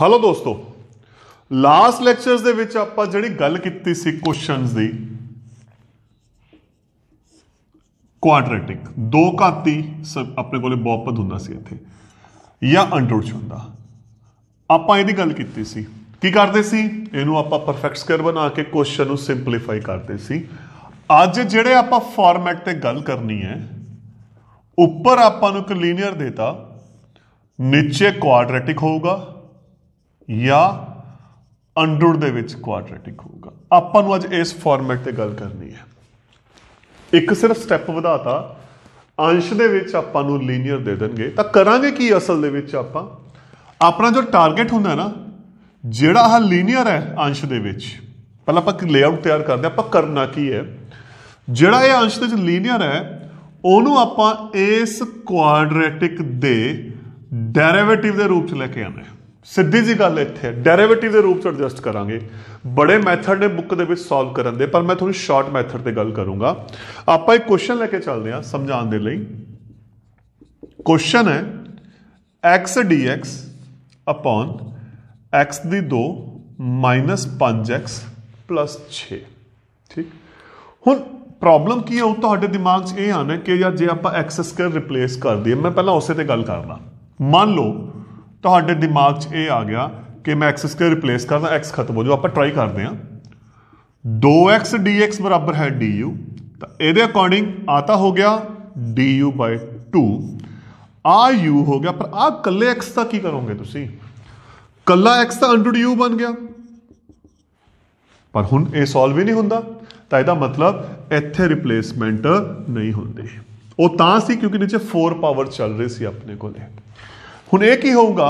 hello ਦੋਸਤੋ last lectures ਦੇ ਵਿੱਚ ਆਪਾਂ ਜਿਹੜੀ ਗੱਲ ਕੀਤੀ ਸੀ ਕੁਐਸਚਨਸ ਦੀ ਕੁਆਡਰੈਟਿਕ ਦੋ ਘਾਤੀ ਆਪਣੇ ਕੋਲੇ ਬਹੁਪਦ ਹੁੰਦਾ ਸੀ ਇੱਥੇ ਜਾਂ ਅੰਡਰੂਟ ਹੁੰਦਾ ਆਪਾਂ ਇਹਦੀ ਗੱਲ ਕੀਤੀ ਸੀ ਕੀ ਕਰਦੇ ਸੀ ਇਹਨੂੰ ਆਪਾਂ ਪਰਫੈਕਟ ਸਕਰ ਬਣਾ ਕੇ ਕੁਐਸਚਨ ਨੂੰ ਸਿੰਪਲੀਫਾਈ ਕਰਦੇ ਸੀ ਅੱਜ ਜਿਹੜੇ ਆਪਾਂ ਫਾਰਮੈਟ ਤੇ ਗੱਲ ਕਰਨੀ ਹੈ ਉੱਪਰ ਆਪਾਂ ਨੂੰ ਇੱਕ ਲੀਨੀਅਰ ਦੇਤਾ ਨੀਚੇ ਕੁਆਡਰੈਟਿਕ ਹੋਊਗਾ ਜਾਂ ਅੰਡਰ ਦੇ ਵਿੱਚ ਕੁਆਡਰੈਟਿਕ ਹੋਊਗਾ ਆਪਾਂ ਨੂੰ ਅੱਜ ਇਸ ਫਾਰਮੈਟ ਤੇ ਗੱਲ ਕਰਨੀ ਹੈ ਇੱਕ ਸਿਰਫ ਸਟੈਪ ਵਧਾਤਾ ਅੰਸ਼ ਦੇ ਵਿੱਚ ਆਪਾਂ ਨੂੰ ਲੀਨੀਅਰ ਦੇ ਦੇਣਗੇ ਤਾਂ ਕਰਾਂਗੇ ਕੀ ਅਸਲ ਦੇ ਵਿੱਚ ਆਪਾਂ ਆਪਣਾ ਜੋ ਟਾਰਗੇਟ ਹੁੰਦਾ ਨਾ ਜਿਹੜਾ ਆ ਲੀਨੀਅਰ ਹੈ ਅੰਸ਼ ਦੇ ਵਿੱਚ ਪਹਿਲਾਂ ਆਪਾਂ ਲੇਆਊਟ ਤਿਆਰ ਕਰਦੇ ਆਪਾਂ ਕਰਨਾ ਕੀ ਹੈ ਜਿਹੜਾ ਇਹ ਅੰਸ਼ ਦੇ ਵਿੱਚ ਲੀਨੀਅਰ ਹੈ ਉਹਨੂੰ ਆਪਾਂ ਇਸ ਕੁਆਡਰੈਟਿਕ ਦੇ ਡੈਰੀਵੇਟਿਵ ਦੇ ਰੂਪ 'ਚ ਲੈ ਕੇ ਆਣਾ ਹੈ सीधी जी गल इत डेरेवेटिव के रूप से एडजस्ट करा बड़े मैथड ने बुक के सॉल्व कर पर मैं थोड़ी शॉर्ट मैथड से गल करूँगा आप एक क्वेश्चन लेके चलते हैं समझा दे क्वेश्चन है x d x upon x की दो माइनस पांच एक्स प्लस छे ठीक हूँ प्रॉब्लम की है तो दिमाग ये आना कि यार जे आप एक्स स्क्र रिप्लेस कर दिए मैं पहला उस गल करना मान लो तो दिमाग ये आ गया कि मैं एक्स स्केयर रिप्लेस कर एक्स खत्म हो जाओ आप ट्राई करते हैं दो एक्स डी एक्स बराबर है डी यू तो ये अकॉर्डिंग आता हो गया डी यू बाय टू आ यू हो गया पर आ कले एक्स का की करोगे तुम कला एक्स का अंडर यू बन गया पर हूँ यह सॉल्व ही नहीं होंगे तो यह मतलब इतने रिपलेसमेंट नहीं होंगे वो ती क्योंकि नीचे फोर पावर चल रहे थी अपने को ਹੁਣ ਇਹ ਕੀ ਹੋਊਗਾ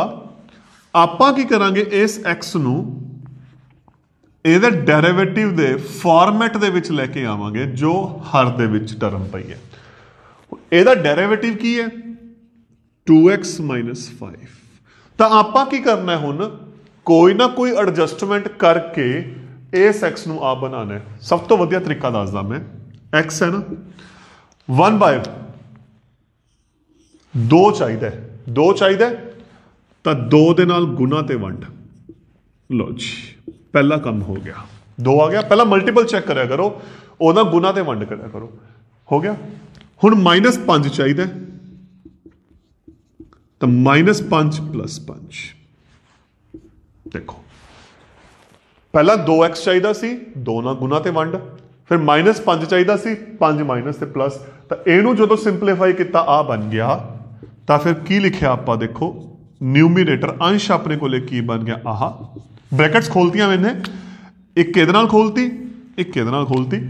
ਆਪਾਂ ਕੀ ਕਰਾਂਗੇ ਇਸ x ਨੂੰ ਇਹਦੇ ਡੈਰੀਵੇਟਿਵ ਦੇ ਫਾਰਮੈਟ ਦੇ ਵਿੱਚ ਲੈ ਕੇ ਆਵਾਂਗੇ ਜੋ ਹਰ ਦੇ ਵਿੱਚ ਟਰਮ ਪਈ ਹੈ ਇਹਦਾ ਡੈਰੀਵੇਟਿਵ ਕੀ ਹੈ 2x 5 ਤਾਂ ਆਪਾਂ ਕੀ ਕਰਨਾ ਹੁਣ ਕੋਈ ਨਾ ਕੋਈ ਐਡਜਸਟਮੈਂਟ ਕਰਕੇ ਇਸ x ਨੂੰ ਆ ਬਣਾਣਾ ਹੈ ਸਭ ਤੋਂ ਵਧੀਆ ਤਰੀਕਾ ਦੱਸਦਾ ਮੈਂ x ਹੈ ਨਾ 1 2 ਚਾਹੀਦਾ ਹੈ 2 ਚਾਹੀਦਾ ਤਾਂ 2 ਦੇ ਨਾਲ ਗੁਣਾ ਤੇ ਵੰਡ ਲੋ ਜੀ ਪਹਿਲਾ ਕੰਮ ਹੋ ਗਿਆ 2 ਆ ਗਿਆ ਪਹਿਲਾਂ ਮਲਟੀਪਲ ਚੈੱਕ ਕਰਿਆ ਕਰੋ ਉਹਦਾ ਗੁਣਾ ਤੇ ਵੰਡ ਕਰਿਆ ਕਰੋ ਹੋ ਗਿਆ ਹੁਣ -5 ਚਾਹੀਦਾ ਤਾਂ -5 5 ਦੇਖੋ ਪਹਿਲਾਂ 2x ਚਾਹੀਦਾ ਸੀ 2 ਨਾਲ ਗੁਣਾ ਤੇ ਵੰਡ ਫਿਰ -5 ਚਾਹੀਦਾ ਸੀ 5 ਤੇ ਪਲੱਸ ਤਾਂ ਇਹਨੂੰ ਜਦੋਂ ਸਿੰਪਲੀਫਾਈ ਕੀਤਾ ਆ ਬਣ ਗਿਆ तो फिर की लिखे आप देखो न्यूमीनेटर अंश अपने को की बन गया आह ब्रैकेट्स खोलती मैंने एक के खोलती एक के खोलती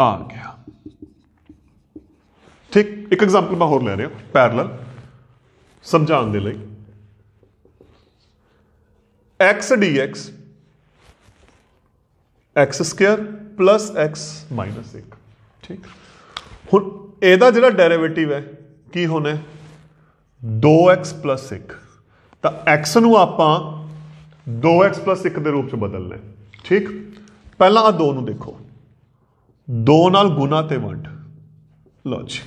आ गया ठीक एक एग्जाम्पल मैं होर ले रहा पैरल समझा दे x d x x square plus x minus एक ਠੀਕ ਹੁਣ ਇਹਦਾ ਜਿਹੜਾ ਡੈਰੀਵੇਟਿਵ ਹੈ ਕੀ ਹੋਣਾ 2x 1 ਤਾਂ x ਨੂੰ ਆਪਾਂ 2x 1 ਦੇ ਰੂਪ ਚ ਬਦਲਣਾ ਠੀਕ ਪਹਿਲਾਂ ਆ 2 ਨੂੰ ਦੇਖੋ 2 ਨਾਲ ਗੁਣਾ ਤੇ ਵੰਡ ਲਓ ਜੀ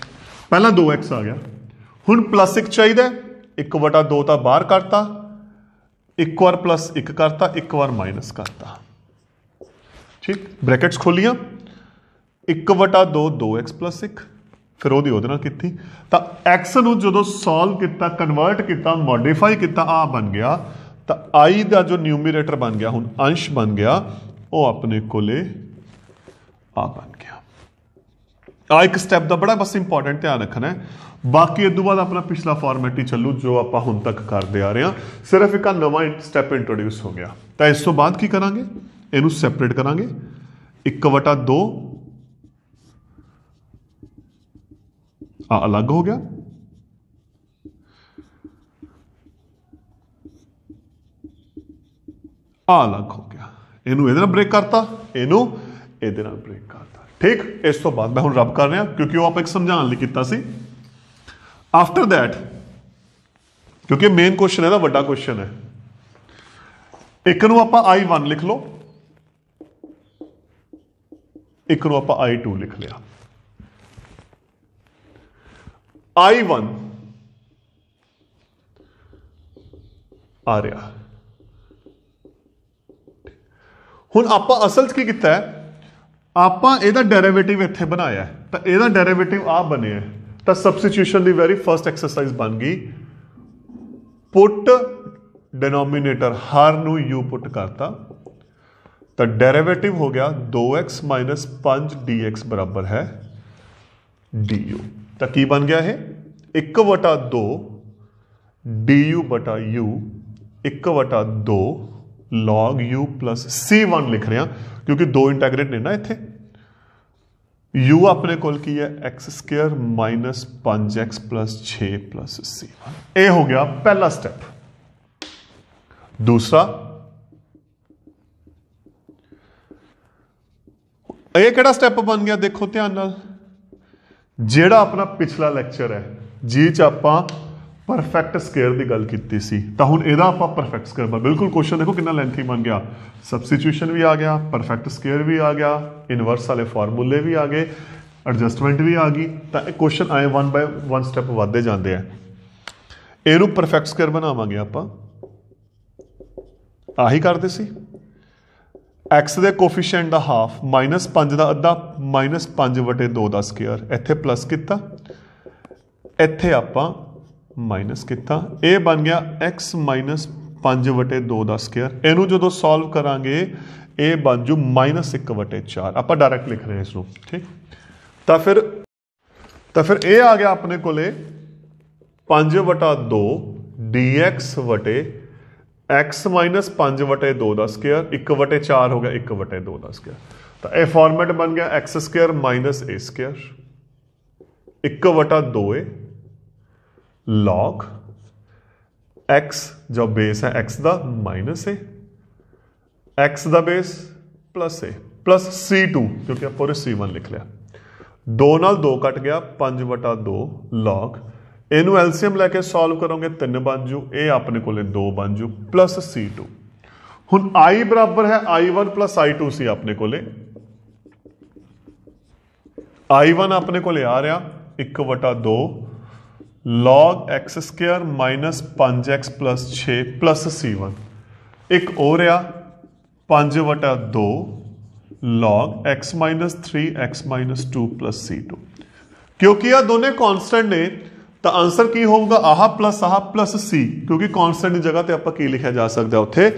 ਪਹਿਲਾਂ 2x ਆ ਗਿਆ ਹੁਣ ਪਲੱਸ 1 ਚਾਹੀਦਾ 1/2 ਤਾਂ ਬਾਹਰ ਕਰਤਾ 1 ਵਾਰ ਪਲੱਸ 1 ਕਰਤਾ 1 ਵਾਰ ਮਾਈਨਸ ਕਰਤਾ ਠੀਕ ਬ੍ਰੈਕਟਸ ਖੋਲੀਆਂ 1 ਵਟਾ 2 2x 1 ਫਿਰ ਉਹਦੀ ਉਹਦੇ ਨਾਲ ਕੀਤੀ ਤਾਂ x ਨੂੰ ਜਦੋਂ ਸੋਲਵ ਕੀਤਾ ਕਨਵਰਟ ਕੀਤਾ ਮੋਡੀਫਾਈ ਕੀਤਾ ਆ ਬਣ ਗਿਆ ਤਾਂ i ਦਾ ਜੋ ਨਿਊਮੀਰੇਟਰ ਬਣ ਗਿਆ ਹੁਣ ਅੰਸ਼ ਬਣ ਗਿਆ ਉਹ ਆਪਣੇ ਕੋਲੇ ਆ ਬਣ ਗਿਆ ਆ ਇੱਕ ਸਟੈਪ ਦਾ ਬੜਾ ਬਸ ਇੰਪੋਰਟੈਂਟ ਧਿਆਨ ਰੱਖਣਾ ਹੈ ਬਾਕੀ ਇਸ ਤੋਂ ਬਾਅਦ ਆਪਣਾ ਪਿਛਲਾ ਫਾਰਮੈਟ ਹੀ ਚੱਲੂ ਜੋ ਆਪਾਂ ਹੁਣ ਤੱਕ ਕਰਦੇ ਆ ਰਹੇ ਹਾਂ ਸਿਰਫ ਇੱਕ ਨਵਾਂ ਸਟੈਪ ਇੰਟਰੋਡਿਊਸ ਹੋ ਗਿਆ ਤਾਂ ਇਸ ਤੋਂ ਬਾਅਦ ਕੀ ਕਰਾਂਗੇ ਇਹਨੂੰ ਸੈਪਰੇਟ ਕਰਾਂਗੇ 1 ਵਟਾ 2 ਅਲੱਗ ਹੋ ਗਿਆ ਆ ਅਲੱਗ ਹੋ ਗਿਆ ਇਹਨੂੰ ਇਹਦੇ ਨਾਲ ਬ੍ਰੇਕ ਕਰਤਾ ਇਹਨੂੰ ਇਹਦੇ ਨਾਲ ਬ੍ਰੇਕ ਕਰਤਾ ਠੀਕ ਇਸ ਤੋਂ ਬਾਅਦ ਮੈਂ ਹੁਣ ਰੱਬ ਕਰ ਰਿਹਾ ਕਿਉਂਕਿ ਉਹ ਆਪ ਇੱਕ ਸਮਝਾਉਣ ਲਈ ਕੀਤਾ ਸੀ ਆਫਟਰ ਥੈਟ ਕਿਉਂਕਿ ਮੇਨ ਕੁਐਸਚਨ ਹੈ ਨਾ ਵੱਡਾ ਕੁਐਸਚਨ ਹੈ ਇੱਕ ਨੂੰ ਆਪਾਂ i1 ਲਿਖ ਲਓ ਇੱਕ ਨੂੰ ਆਪਾਂ i2 ਲਿਖ ਲਿਆ आई वन आ रहा हूँ आप असल की किता आप डेरेवेटिव इतने बनाया तो यह डेरेवेटिव आप बने तो सबसीट्यूशन की वेरी फस्ट एक्सरसाइज बन गई पुट डेनोमीनेटर हर नू पुट करता तो डेरेवेटिव हो गया दो एक्स माइनस पांच डी एक्स बराबर है डी यू तो की बन गया है एक वटा दो डी यू बटा यू एक वटा दो log u plus c one लिख रहे हैं क्योंकि दो इंटेग्रेट ने ना इतने यू अपने को है एक्स स्केयर माइनस पांच एक्स प्लस छे प्लस सी वन ए हो गया पहला स्टेप दूसरा यह कड़ा स्टेप बन गया देखो ध्यान ਜਿਹੜਾ ਆਪਣਾ ਪਿਛਲਾ ਲੈਕਚਰ ਹੈ ਜੀ ਚ ਆਪਾਂ ਪਰਫੈਕਟ ਸਕੁਅਰ ਦੀ ਗੱਲ ਕੀਤੀ ਸੀ ਤਾਂ ਹੁਣ ਇਹਦਾ ਆਪਾਂ ਪਰਫੈਕਟ ਸਕੁਅਰ ਬਾ ਬਿਲਕੁਲ ਕੁਐਸਚਨ ਦੇਖੋ ਕਿੰਨਾ ਲੈਂਥੀ ਬਣ ਗਿਆ ਸਬਸਟੀਟਿਊਸ਼ਨ ਵੀ ਆ ਗਿਆ ਪਰਫੈਕਟ ਸਕੁਅਰ ਵੀ ਆ ਗਿਆ ਇਨਵਰਸ ਵਾਲੇ ਫਾਰਮੂਲੇ ਵੀ ਆ ਗਏ ਐਡਜਸਟਮੈਂਟ ਵੀ ਆ ਗਈ ਤਾਂ ਇਹ ਕੁਐਸਚਨ ਆਏ 1 ਬਾਈ 1 ਸਟੈਪ ਵੱਧਦੇ ਜਾਂਦੇ ਆ ਇਹਨੂੰ ਪਰਫੈਕਟ ਸਕੁਅਰ ਬਣਾਵਾਂਗੇ ਆਪਾਂ ਆਹੀ ਕਰਦੇ ਸੀ x ਦੇ ਕੋਫੀਸ਼ੀਐਂਟ ਦਾ ਹਾਫ -5 ਦਾ ਅੱਧਾ -5/2 ਦਾ ਸਕੁਅਰ ਇੱਥੇ ਪਲੱਸ ਕੀਤਾ ਇੱਥੇ ਆਪਾਂ ਮਾਈਨਸ ਕੀਤਾ ਇਹ ਬਣ ਗਿਆ x 5/2 ਦਾ ਸਕੁਅਰ ਇਹਨੂੰ ਜਦੋਂ ਸੋਲਵ ਕਰਾਂਗੇ ਇਹ ਬਣ ਜੂ -1/4 ਆਪਾਂ ਡਾਇਰੈਕਟ ਲਿਖ ਰਹੇ ਹਾਂ ਇਸ ਨੂੰ ਠੀਕ ਤਾਂ ਫਿਰ ਤਾਂ ਫਿਰ ਇਹ ਆ ਗਿਆ ਆਪਣੇ ਕੋਲੇ 5/2 dx एक्स माइनस पांच वटे दो का स्केयर एक वटे चार हो गया एक वटे दो का स्केयर तो यह फॉर्मेट बन गया x square minus a square एक वटा दो ए लॉक एक्स जो बेस है एक्स का माइनस ए एक्स का base plus a plus c two क्योंकि आप सी वन लिख लिया दो नाल दो कट गया पांच वटा दो लॉक इनू एलसीएम लैके सॉल्व करोगे तीन बन जू ए अपने को दो बन जू प्लस सी टू हूँ आई बराबर है I one plus I two c अपने को आई वन अपने को आ रहा एक वटा दो लॉग एक्स स्केयर माइनस पांच एक्स प्लस छे प्लस सी वन एक और पांच वटा दो log x minus three x minus two plus c two क्योंकि यह दोनों कॉन्सटेंट ने तो आंसर की होगा आह प्लस आह प्लस सी क्योंकि कॉन्सटेंट जगह पर आप लिखा जा सकता उ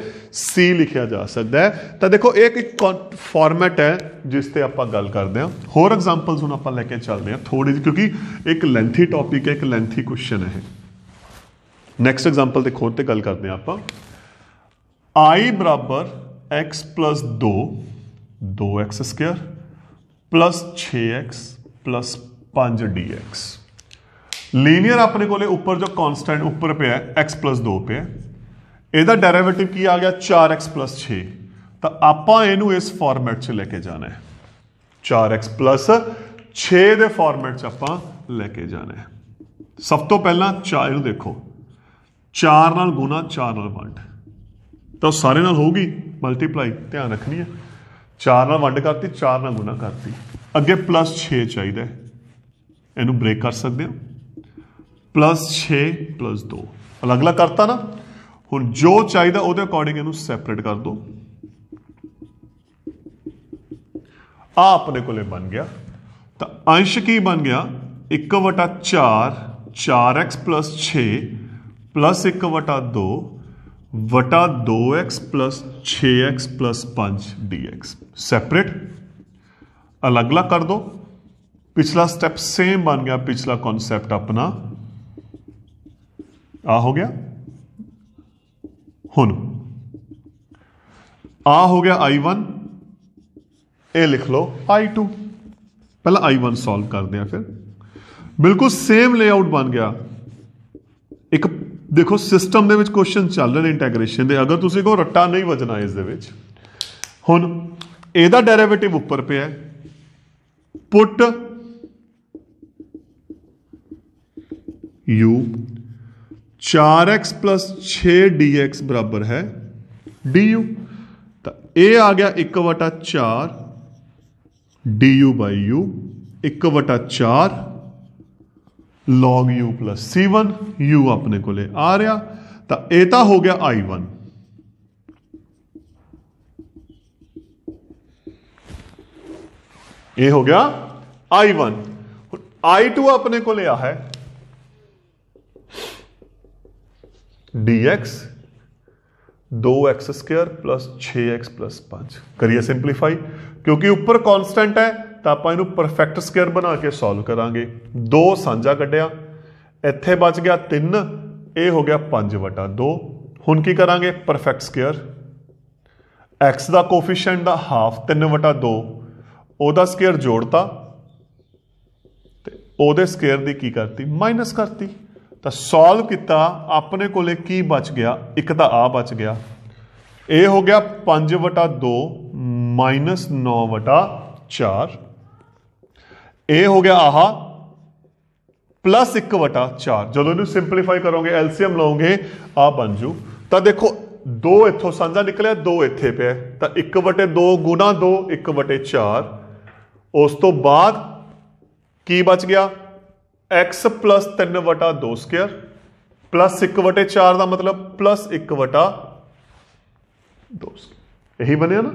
सी लिखा जा सकता है तो देखो एक फॉरमैट है जिस पर आप गल करते हैं होर एग्जाम्पल्स हूँ आप लैके चलते हैं थोड़ी जी क्योंकि एक लेंथी टॉपिक है एक लेंथी क्वेश्चन है नैक्सट एग्जाम्पल देखो होते गल करते हैं आप आई बराबर एक्स प्लस दो दो एक्स स्क्र प्लस छे एक्स प्लस पांच डी एक्स ਲੀਨੀਅਰ ਆਪਣੇ ਕੋਲੇ ਉੱਪਰ ਜੋ ਕਨਸਟੈਂਟ ਉੱਪਰ ਪਿਆ x 2 ਪਿਆ ਇਹਦਾ ਡੈਰੀਵੇਟਿਵ ਕੀ ਆ ਗਿਆ 4x 6 ਤਾਂ ਆਪਾਂ ਇਹਨੂੰ ਇਸ ਫਾਰਮੈਟ 'ਚ ਲੈ ਕੇ ਜਾਣਾ ਹੈ 4x 6 ਦੇ ਫਾਰਮੈਟ 'ਚ ਆਪਾਂ ਲੈ ਕੇ ਜਾਣਾ ਹੈ ਸਭ ਤੋਂ ਪਹਿਲਾਂ 4 ਇਹਨੂੰ ਦੇਖੋ 4 ਨਾਲ ਗੁਣਾ 4 ਨਾਲ ਵੰਡ ਤਾਂ ਸਾਰੇ ਨਾਲ ਹੋਊਗੀ ਮਲਟੀਪਲਾਈ ਧਿਆਨ ਰੱਖਣੀ ਹੈ 4 ਨਾਲ ਵੰਡ ਕਰਤੀ 4 ਨਾਲ ਗੁਣਾ ਕਰਤੀ ਅੱਗੇ 6 ਚਾਹੀਦਾ ਇਹਨੂੰ ਬ੍ਰੇਕ ਕਰ ਸਕਦੇ ਹੋ ਪਲੱਸ 6 ਪਲੱਸ 2 ਅਲੱਗ-ਅਲੱਗ ਕਰਤਾ ਨਾ ਹੁਣ ਜੋ ਚਾਹੀਦਾ ਉਹਦੇ ਅਕੋਰਡਿੰਗ ਇਹਨੂੰ ਸੈਪਰੇਟ ਕਰ ਦਿਓ ਆ ਆਪਣੇ ਕੋਲੇ ਬਣ ਗਿਆ ਤਾਂ ਅੰਸ਼ ਕੀ ਬਣ ਗਿਆ 1/4 4x 6 1/2 ਵਟਾ 2x 6x 5 dx सेपरेट अलग अलग कर दो पिछला स्टेप सेम बन गया पिछला कॉन्सेप्ट अपना आ हो गया हुन आ हो गया आई वन ए लिख लो आई टू पहला आई वन सॉल्व कर दिया फिर बिल्कुल सेम लेआउट बन गया एक देखो सिस्टम दे क्वेश्चन चल रहे इंटैग्रेशन दे अगर तुम कहो रट्टा नहीं बजना इस हूँ यदा डेरेवेटिव उपर पे है पुट यू चार एक्स प्लस छ डी एक्स बराबर है डी यू तो ए आ गया एक वटा चार डी यू बाई यू एक वटा चार log u plus c one u अपने को ले आ रहा तो एता हो गया आई वन ए हो गया आई वन आई टू अपने को ले आ है dx 2x2 6x 5 ਕਰੀਏ ਸਿੰਪਲੀਫਾਈ ਕਿਉਂਕਿ ਉੱਪਰ ਕਨਸਟੈਂਟ ਹੈ ਤਾਂ ਆਪਾਂ ਇਹਨੂੰ ਪਰਫੈਕਟ ਸਕੁਅਰ ਬਣਾ ਕੇ ਸੋਲਵ ਕਰਾਂਗੇ 2 ਸਾਂਝਾ ਕੱਢਿਆ ਇੱਥੇ ਬਚ ਗਿਆ 3 ਇਹ ਹੋ ਗਿਆ 5/2 ਹੁਣ ਕੀ ਕਰਾਂਗੇ ਪਰਫੈਕਟ ਸਕੁਅਰ x ਦਾ ਕੋਫੀਸ਼ੀਐਂਟ ਦਾ ਹਾਫ 3/2 ਉਹਦਾ ਸਕੁਅਰ ਜੋੜਤਾ ਤੇ ਉਹਦੇ ਸਕੁਅਰ ਦੀ ਕੀ ਕਰਤੀ ਮਾਈਨਸ ਕਰਤੀ ਤਾਂ ਸੋਲਵ ਕੀਤਾ ਆਪਣੇ ਕੋਲੇ ਕੀ ਬਚ ਗਿਆ ਇੱਕ ਤਾਂ ਆ ਬਚ ਗਿਆ ਇਹ ਹੋ ਗਿਆ 5/2 9/4 ਇਹ ਹੋ ਗਿਆ ਆਹ ਪਲੱਸ 1/4 ਜਦੋਂ ਇਹਨੂੰ ਸਿੰਪਲੀਫਾਈ ਕਰੋਗੇ ਐਲਸੀਐਮ ਲਓਗੇ ਆ ਬਣ ਜੂ ਤਾਂ ਦੇਖੋ 2 ਇੱਥੋਂ ਸਾਂਝਾ ਨਿਕਲਿਆ 2 ਇੱਥੇ ਪਿਆ ਤਾਂ 1/2 ਗੁਣਾ 2 1/4 ਉਸ ਤੋਂ ਬਾਅਦ ਕੀ ਬਚ ਗਿਆ एक्स प्लस तीन वटा दो स्केयर प्लस एक वटे चार का मतलब प्लस एक वटा दो यही बनया ना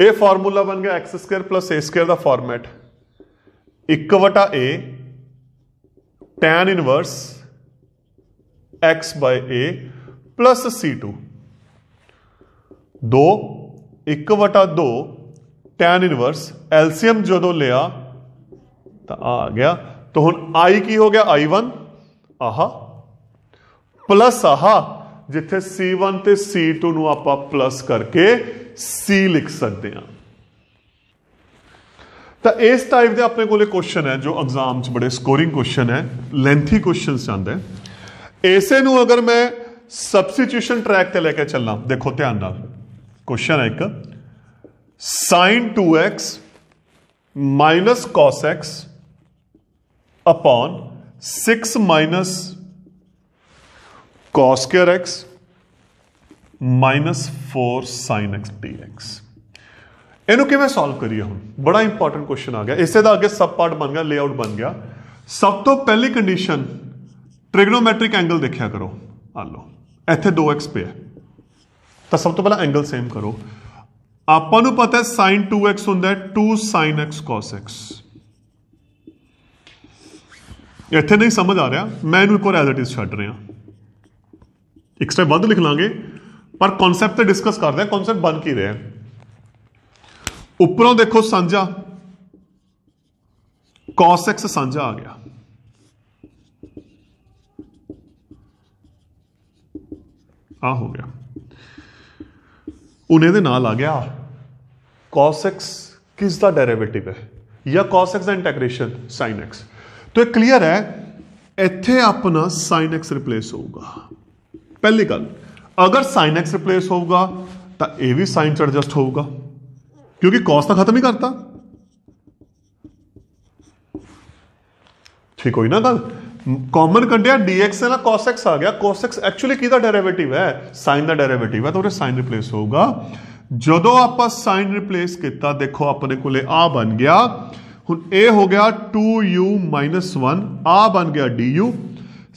यह फॉर्मूला बन गया x square plus a square का फॉर्मैट एक वटा a tan inverse x by a plus c two दो एक वटा दो टैन इनवर्स एलसीएम जो लिया तो आ गया तो हम आई की हो गया I one ah plus ah जिथे c one c two plus करके सी लिख सकते हैं तो इस टाइप के अपने कोश्चन है जो एग्जाम बड़े स्कोरिंग क्वेश्चन है लेंथी क्वेश्चन आते हैं इसे अगर मैं सबसीट्यूशन ट्रैक से लेकर चलना देखो ध्यान क्वेश्चन है एक sine two x minus cos x upon six minus cos x minus four sine x d x इन्हों किमें सॉल्व करिए हम बड़ा इंपॉर्टेंट क्वेश्चन आ गया इसे तो अगर सब पार्ट बन गया लेआउट बन गया सब तो पहली कंडीशन ट्रिग्नोमैट्रिक एंगल देखा करो आ लो इतने दो एक्स पे है तो सब तो पहला एंगल सेम करो आप पता है साइन टू एक्स होंगे two sine x cos x ਇੱਥੇ ਨਹੀਂ ਸਮਝ ਆ ਰਿਹਾ ਮੈਂ ਇਹਨੂੰ ਇੱਕ ਵਾਰ ਐਜ਼ ਇਟ ਇਜ਼ ਛੱਡ ਰਿਹਾ ਇੱਕ ਸਟੈਪ ਵੱਧ ਲਿਖ ਲਾਂਗੇ ਪਰ ਕਨਸੈਪਟ ਤੇ ਡਿਸਕਸ ਕਰਦੇ ਆ ਕਨਸੈਪਟ ਬਣ ਕੀ ਰਿਹਾ ਉੱਪਰੋਂ ਦੇਖੋ ਸਾਂਝਾ cos x ਸਾਂਝਾ ਆ ਗਿਆ ਆ ਹੋ ਗਿਆ ਉਹਨੇ ਦੇ ਨਾਲ ਆ ਗਿਆ cos x ਕਿਸ ਦਾ ਡੈਰੀਵੇਟਿਵ ਹੈ ਜਾਂ cos x ਦਾ ਇੰਟੀਗ੍ਰੇਸ਼ਨ sin x तो एक क्लीयर है इतने अपना साइन एक्स ਰਿਪਲੇਸ होगा पहली गल अगर साइन एक्स ਰਿਪਲੇਸ होगा तो यह भी साइन ਚ ਐਡਜਸਟ क्योंकि कॉस तो खत्म ही करता ठीक हुई ना गल कॉमन कंटिया डीएक्स है ना कॉसेक्स आ गया कॉसेक्स एक्चुअली कि डेरेवेटिव है साइन का डेरेवेटिव है तो साइन रिप्लेस होगा जो आप साइन रिप्लेस किया देखो अपने को आ बन गया हूँ ए हो गया टू यू माइनस वन आ बन गया डी यू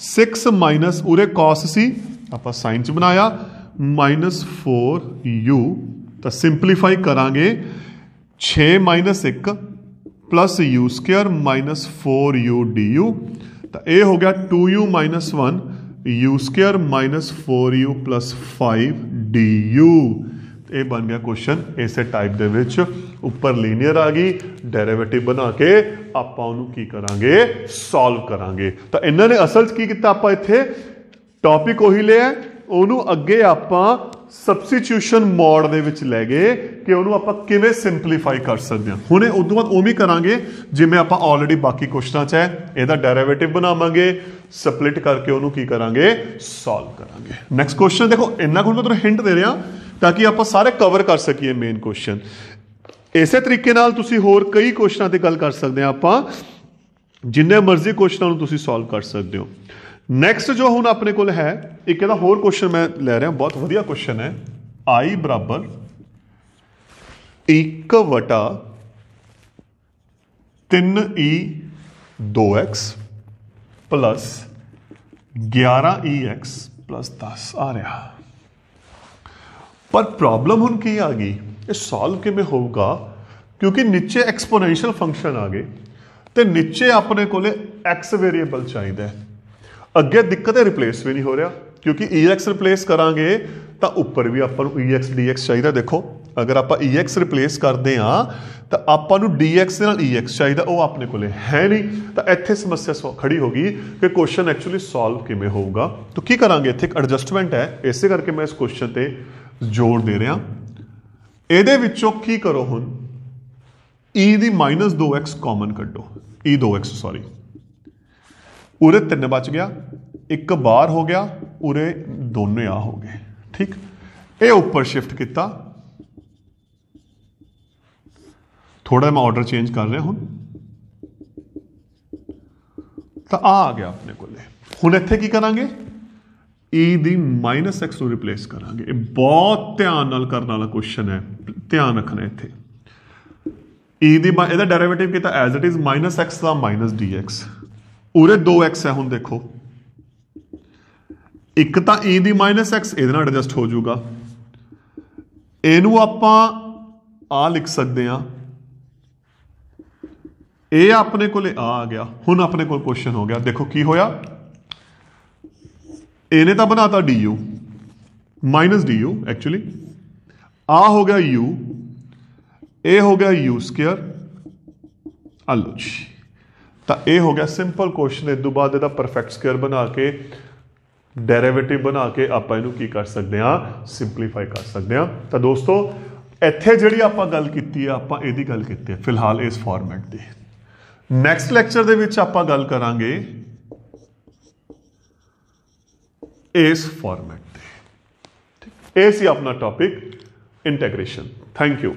सिक्स माइनस उरे कॉस सी आप साइन च बनाया माइनस फोर यू तो सिंपलीफाई करा छ माइनस एक plus u square minus four u d u तो यह हो गया two u minus one u square minus four u plus five d u ਇਹ ਬਣ ਗਿਆ ਕੁਐਸਚਨ ਇਸੇ ਟਾਈਪ ਦੇ ਵਿੱਚ ਉੱਪਰ ਲੀਨੀਅਰ ਆ ਗਈ ਡੈਰੀਵੇਟਿਵ ਬਣਾ ਕੇ ਆਪਾਂ ਉਹਨੂੰ ਕੀ ਕਰਾਂਗੇ ਸੋਲਵ ਕਰਾਂਗੇ ਤਾਂ ਇਹਨਾਂ ਨੇ ਅਸਲ 'ਚ ਕੀ ਕੀਤਾ ਆਪਾਂ ਇੱਥੇ ਟੌਪਿਕ ਉਹੀ ਲਿਆ ਉਹਨੂੰ ਅੱਗੇ ਆਪਾਂ ਸਬਸਟੀਟਿਊਸ਼ਨ ਮੋਡ ਦੇ ਵਿੱਚ ਲੈ ਗਏ ਕਿ ਉਹਨੂੰ ਆਪਾਂ ਕਿਵੇਂ ਸਿੰਪਲੀਫਾਈ ਕਰ ਸਕਦੇ ਹਾਂ ਹੁਣੇ ਉਦੋਂ ਬਾਅਦ ਉਵੇਂ ਕਰਾਂਗੇ ਜਿਵੇਂ ਆਪਾਂ ਆਲਰੇਡੀ ਬਾਕੀ ਕੁਐਸਚਨਾਂ 'ਚ ਹੈ ਇਹਦਾ ਡੈਰੀਵੇਟਿਵ ਬਣਾਵਾਂਗੇ ਸਪਲਿਟ ਕਰਕੇ ਉਹਨੂੰ ਕੀ ਕਰਾਂਗੇ ਸੋਲਵ ਕਰਾਂਗੇ ਨੈਕਸਟ ਕੁਐਸਚਨ ਦੇਖੋ ਇੰਨਾ ਕੁ ਮੈਂ ਤੁਹਾਨੂੰ ਹਿੰਟ ਦੇ ਰਿਹਾ ਤਾਂ ਕਿ ਆਪਾਂ ਸਾਰੇ ਕਵਰ ਕਰ ਸਕੀਏ ਮੇਨ ਕੁਐਸਚਨ ਇਸੇ ਤਰੀਕੇ ਨਾਲ ਤੁਸੀਂ ਹੋਰ ਕਈ ਕੁਐਸਚਨਾਂ ਤੇ ਗੱਲ ਕਰ ਸਕਦੇ ਆ ਆਪਾਂ ਜਿੰਨੇ ਮਰਜ਼ੀ ਕੁਐਸਚਨਾਂ ਨੂੰ ਤੁਸੀਂ ਸੋਲਵ ਕਰ ਸਕਦੇ ਹੋ ਨੈਕਸਟ ਜੋ ਹੁਣ ਆਪਣੇ ਕੋਲ ਹੈ ਇੱਕ ਇਹਦਾ ਹੋਰ ਕੁਐਸਚਨ ਮੈਂ ਲੈ ਰਿਹਾ ਬਹੁਤ ਵਧੀਆ ਕੁਐਸਚਨ ਹੈ i ਬਰਾਬਰ 1 ਵਟਾ 3e 2x 11ex 10 ਆ ਰਿਹਾ पर प्रॉब्लम उनकी आ गई ये सॉल्व किमें होगा क्योंकि नीचे एक्सपोनेंशियल फंक्शन आ गए तो नीचे अपने को एक्स वेरीएबल चाहिए ਅੱਗੇ ਦਿੱਕਤ ਹੈ ਰਿਪਲੇਸ ਵੀ ਨਹੀਂ ਹੋ ਰਿਹਾ ਕਿਉਂਕਿ ex ਰਿਪਲੇਸ ਕਰਾਂਗੇ ਤਾਂ ਉੱਪਰ ਵੀ ਆਪਾਂ ਨੂੰ ex dx चाहिए देखो ਅਗਰ ਆਪਾਂ ex ਰਿਪਲੇਸ ਕਰਦੇ ਆ ਤਾਂ ਆਪਾਂ ਨੂੰ dx ਦੇ ਨਾਲ ex ਚਾਹੀਦਾ ਉਹ ਆਪਣੇ ਕੋਲੇ ਹੈ ਨਹੀਂ ਤਾਂ ਇੱਥੇ ਸਮੱਸਿਆ ਖੜੀ ਹੋ ਗਈ ਕਿ ਕੁਐਸਚਨ ਐਕਚੁਅਲੀ ਸੋਲਵ ਕਿਵੇਂ ਹੋਊਗਾ ਤਾਂ ਕੀ ਕਰਾਂਗੇ ਇੱਥੇ ਇੱਕ ਐਡਜਸਟਮੈਂਟ ਹੈ ਇਸੇ ਕਰਕੇ ਮੈਂ ਇਸ ਕੁਐਸਚਨ ਤੇ ਜ਼ੋਰ ਦੇ ਰਿਹਾ ਇਹਦੇ ਵਿੱਚੋਂ ਕੀ ਕਰੋ ਹੁਣ e ਦੀ -2x ਕਾਮਨ ਕੱਢੋ e 2x ਸੌਰੀ ਉਰੇ ਤਿੰਨ ਬਚ ਗਿਆ ਇੱਕ ਬਾਹਰ ਹੋ ਗਿਆ ਉਰੇ ਦੋਨੇ ਆ ਹੋ ਗਏ ਠੀਕ ਇਹ ਉੱਪਰ ਸ਼ਿਫਟ ਕੀਤਾ ਥੋੜਾ ਮੈਂ ਆਰਡਰ ਚੇਂਜ ਕਰ ਰਿਹਾ ਹੁਣ ਤਾਂ ਆ ਆ ਗਿਆ ਆਪਣੇ ਕੋਲੇ ਹੁਣ ਇੱਥੇ ਕੀ ਕਰਾਂਗੇ e ਦੀ -x ਨੂੰ ਰਿਪਲੇਸ ਕਰਾਂਗੇ ਇਹ ਬਹੁਤ ਧਿਆਨ ਨਾਲ ਕਰਨ ਵਾਲਾ ਕੁਐਸਚਨ ਹੈ ਧਿਆਨ ਰੱਖਣਾ ਇੱਥੇ e ਦੀ ਇਹਦਾ ਡੈਰੀਵੇਟਿਵ ਕੀਤਾ ਐਜ਼ ਇਟ ਇਜ਼ -x ਦਾ -dx ਉਰੇ 2x ਹੈ ਹੁਣ ਦੇਖੋ ਇੱਕ ਤਾਂ e ਦੀ -x ਇਹਦੇ ਨਾਲ ਐਡਜਸਟ ਹੋ ਜਾਊਗਾ ਇਹਨੂੰ ਆਪਾਂ ਆ ਲਿਖ ਸਕਦੇ ਆ ਇਹ ਆਪਣੇ ਕੋਲੇ ਆ ਆ ਗਿਆ ਹੁਣ ਆਪਣੇ ਕੋਲ ਕੁਐਸਚਨ ਹੋ ਗਿਆ ਦੇਖੋ ਕੀ ਹੋਇਆ ਇਹਨੇ ਤਾਂ ਬਣਾਤਾ du ਮਾਈਨਸ du ਐਕਚੁਅਲੀ ਆ ਹੋ ਗਿਆ u ਇਹ ਹੋ ਗਿਆ u2 ਸਕੁਅਰ ਜੀ ਤਾਂ ਇਹ ਹੋ ਗਿਆ ਸਿੰਪਲ ਕੁਐਸਚਨ ਇਸ ਤੋਂ ਬਾਅਦ ਇਹਦਾ ਪਰਫੈਕਟ ਸਕੁਅਰ ਬਣਾ ਕੇ ਡੈਰੀਵੇਟਿਵ ਬਣਾ ਕੇ ਆਪਾਂ ਇਹਨੂੰ ਕੀ ਕਰ ਸਕਦੇ ਆ ਸਿੰਪਲੀਫਾਈ ਕਰ ਸਕਦੇ ਆ ਤਾਂ ਦੋਸਤੋ ਇੱਥੇ ਜਿਹੜੀ ਆਪਾਂ ਗੱਲ ਕੀਤੀ ਆ ਆਪਾਂ ਇਹਦੀ ਗੱਲ ਕੀਤੀ ਹੈ ਫਿਲਹਾਲ ਇਸ ਫਾਰਮੈਟ ਦੀ नैक्सट लैक्चर के आप गल करा इस फॉरमैट यह अपना टॉपिक इंटैग्रेसन थैंक यू